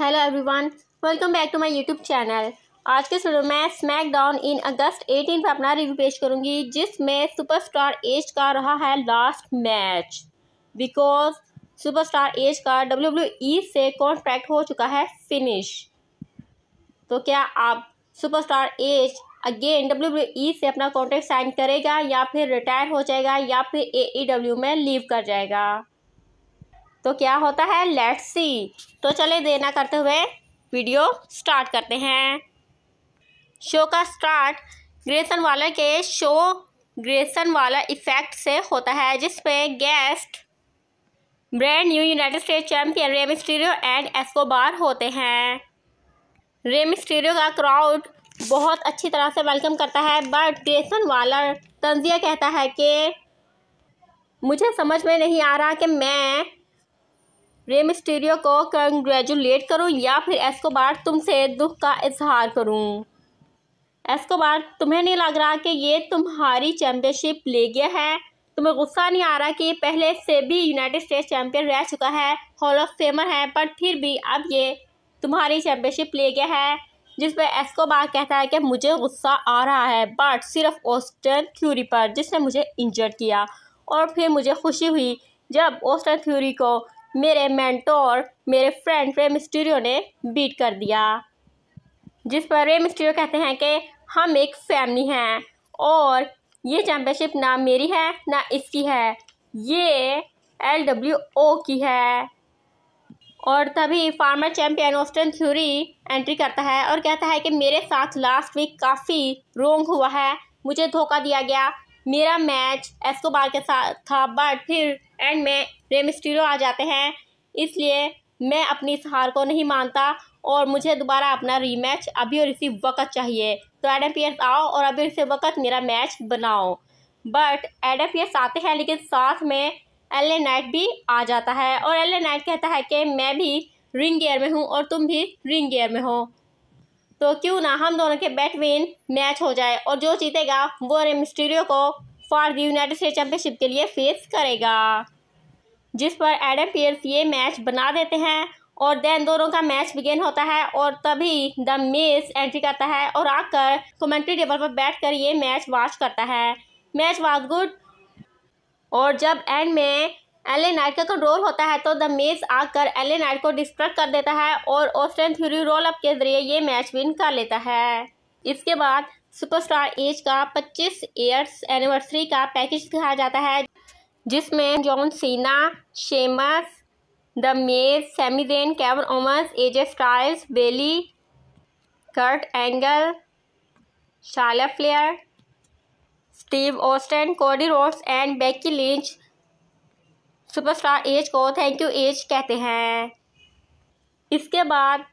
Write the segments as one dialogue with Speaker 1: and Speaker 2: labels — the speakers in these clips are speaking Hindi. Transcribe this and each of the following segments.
Speaker 1: hello everyone welcome back to my YouTube channel आज के वीडियो में स्मैकडाउन इन अगस्त 18 पर अपना रिव्यू पेश करूंगी जिसमें सुपरस्टार एज का रहा है last match because superstar Edge का डब्ल्यू e से कॉन्ट्रैक्ट हो चुका है फिनिश तो क्या आप सुपरस्टार एज अगेन डब्ल्यू से अपना कॉन्ट्रैक्ट साइन करेगा या फिर रिटायर हो जाएगा या फिर ए e में लीव कर जाएगा तो क्या होता है लेट्स सी तो चले देना करते हुए वीडियो स्टार्ट करते हैं शो का स्टार्ट ग्रेसन वाला के शो ग्रेसन वाला इफेक्ट से होता है जिसमें guest brand new United State champion Rey Mysterio and Escobar होते हैं रेम स्टीरियो का क्राउड बहुत अच्छी तरह से वेलकम करता है बट ग्रेसन वाला तंजिया कहता है कि मुझे समझ में नहीं आ रहा कि मैं रेम को कंग्रेचुलेट करूं या फिर एस्कोबार तुमसे दुख का इजहार करूं एस्कोबार तुम्हें नहीं लग रहा कि ये तुम्हारी चैम्पियनशिप ले गया है तुम्हें गुस्सा नहीं आ रहा कि पहले से भी यूनाइटेड स्टेट चैम्पियन रह चुका है हॉल ऑफ फेमर है पर फिर भी अब ये तुम्हारी चैम्पियनशिप ले गया है जिस पर एस्कोबार कहता है कि मुझे गुस्सा आ रहा है बट सिर्फ ओस्टन थ्यूरी पर जिसने मुझे इंजर्ड किया और फिर मुझे खुशी हुई जब ओस्टन थ्यूरी को मेरे मैंटो और मेरे फ्रेंड रेम मिस्टीरियो ने बीट कर दिया जिस पर रेम मिस्टीरियो कहते हैं कि हम एक फैमिली हैं और ये चैम्पियनशिप ना मेरी है ना इसकी है ये एल डब्ल्यू ओ की है और तभी former champion Austin Theory entry करता है और कहता है कि मेरे साथ लास्ट वीक काफ़ी रोंग हुआ है मुझे धोखा दिया गया मेरा मैच एस्कोबार के साथ था बट फिर एंड में रेमिस्टीरो आ जाते हैं इसलिए मैं अपनी इस हार को नहीं मानता और मुझे दोबारा अपना रीमैच अभी और इसी वक्त चाहिए तो एडम पियर्स आओ और अभी इसी वक्त मेरा मैच बनाओ बट एडम पियर्स आते हैं लेकिन साथ में एल ए नाइट भी आ जाता है और एल ए नाइट कहता है कि मैं भी रिंग गेयर में हूँ और तुम भी रिंग गेयर में हो तो क्यों ना हम दोनों के बैटविन मैच हो जाए और जो जीतेगा वो रे मिस्टीरियो को for the United State championship के लिए फेस करेगा जिस पर एडम पियर्स ये मैच बना देते हैं और दैन दोनों का मैच बिगेन होता है और तभी द मिस एंट्री करता है और आकर कमेंट्री टेबल पर बैठकर ये मैच वॉच करता है मैच वॉज गुड और जब एंड में एलेनाइट का कंट्रोल तो होता है तो द मेज आकर एलेनाइट को डिस्ट्रक्ट कर देता है और ऑस्टन थ्यूरी रोल अप के जरिए ये मैच विन कर लेता है इसके बाद सुपरस्टार एज का 25 ईयर्स एनिवर्सरी का पैकेज दिखाया जाता है जिसमें John Cena Sheamus the Miz Sami Zayn Kevin Owens AJ Styles Bayley Kurt Angle Charlotte Flair Steve Austin Cody Rhodes and Becky Lynch superstar Edge को थैंक यू एज कहते हैं इसके बाद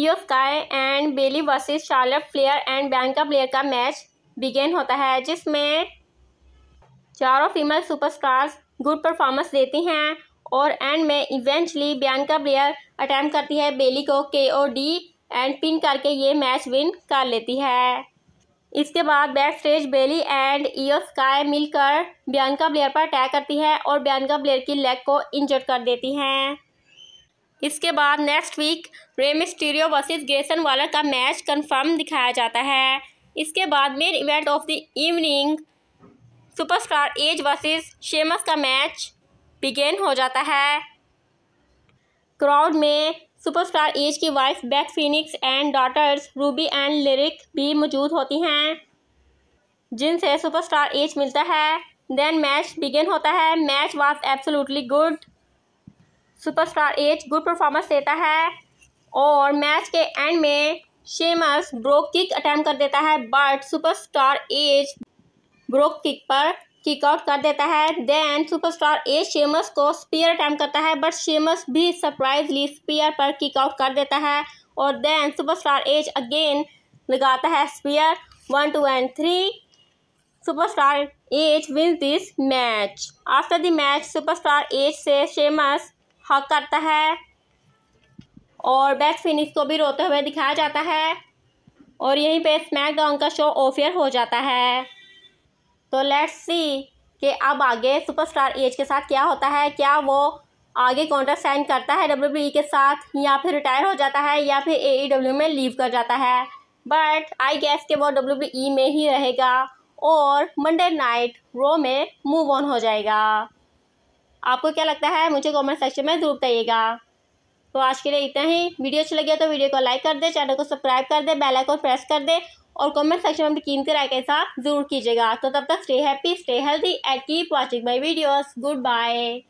Speaker 1: Iyo Sky and Bayley versus Charlotte Flair and Bianca Belair का मैच बिगेन होता है जिसमें चारों फीमेल सुपरस्टार्स गुड परफॉर्मेंस देती हैं और एंड में इवेंचुअली बैंका प्लेयर अटैम्प्ट करती है बेली को के ओ डी एंड पिन करके ये मैच विन कर लेती है इसके बाद backstage Bayley and Iyo Sky मिलकर बियनका ब्लेयर पर अटैक करती है और बियनका ब्लेयर की लेग को इंजर्ड कर देती हैं इसके बाद next week Rey Mysterio versus Grayson Waller का मैच कंफर्म दिखाया जाता है इसके बाद main event of the evening superstar Edge versus Sheamus का मैच बिगेन हो जाता है क्राउड में सुपरस्टार एज की wife Beth Phoenix and daughters Ruby and Lyra भी मौजूद होती हैं जिनसे सुपरस्टार एज मिलता है देन मैच बिगिन होता है match was absolutely good superstar Edge good performance देता है और मैच के एंड में शेमस ब्रोक किक अटैम्प कर देता है but star Edge broke kick पर किकआउट कर देता है देन सुपरस्टार ए शेमस को स्पीयर टाइम करता है बट शेमस भी सरप्राइजली स्पीयर पर किकआउट कर देता है और देन सुपरस्टार एज अगेन लगाता है spear one two and three superstar Edge win this match after the match superstar Edge से शेमस हक करता है और बैक फिनिश को भी रोते हुए दिखाया जाता है और यहीं पे स्मैकडाउन का शो ऑफियर हो जाता है तो लेट्स सी कि अब आगे सुपरस्टार एज के साथ क्या होता है क्या वो आगे कॉन्ट्रैक्ट साइन करता है डब्ल्यू e के साथ या फिर रिटायर हो जाता है या फिर ए e में लीव कर जाता है बट आई गैस के वो डब्ल्यू e में ही रहेगा और मंडे नाइट रो में मूव ऑन हो जाएगा आपको क्या लगता है मुझे कमेंट सेक्शन में जरूर बताइएगा तो आज के लिए इतना ही वीडियो अच्छी लगी तो वीडियो को लाइक कर दे चैनल को सब्सक्राइब कर दे बेल आइकन प्रेस कर दे और कमेंट सेक्शन में कीमती राय के साथ जरूर कीजिएगा तो तब तक stay happy stay healthy and keep watching my videos good bye